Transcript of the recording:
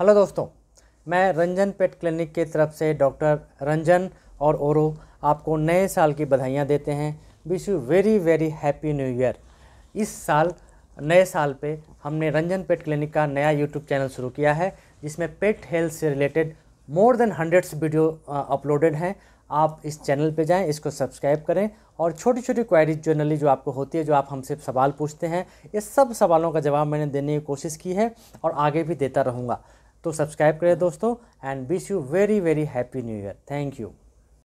hello दोस्तों मैं Ranjan pet clinic की तरफ से डॉक्टर रंजन और ओरो आपको नए साल की बधाइयाँ देते हैं wish you very very happy new year इस साल नए साल पे हमने रंजन पेट क्लिनिक का नया यूट्यूब चैनल शुरू किया है जिसमें पेट हेल्थ से related more than hundreds video uploaded हैं आप इस चैनल पे जाएं इसको सब्सक्राइब करें और छोटी छोटी क्वायरीज जनरली जो आपको होती है जो आप हमसे सवाल पूछते हैं ये सब सवालों का जवाब मैंने देने की कोशिश की है और आगे भी देता रहूँगा तो सब्सक्राइब करें दोस्तों and wish you very very happy new year thank you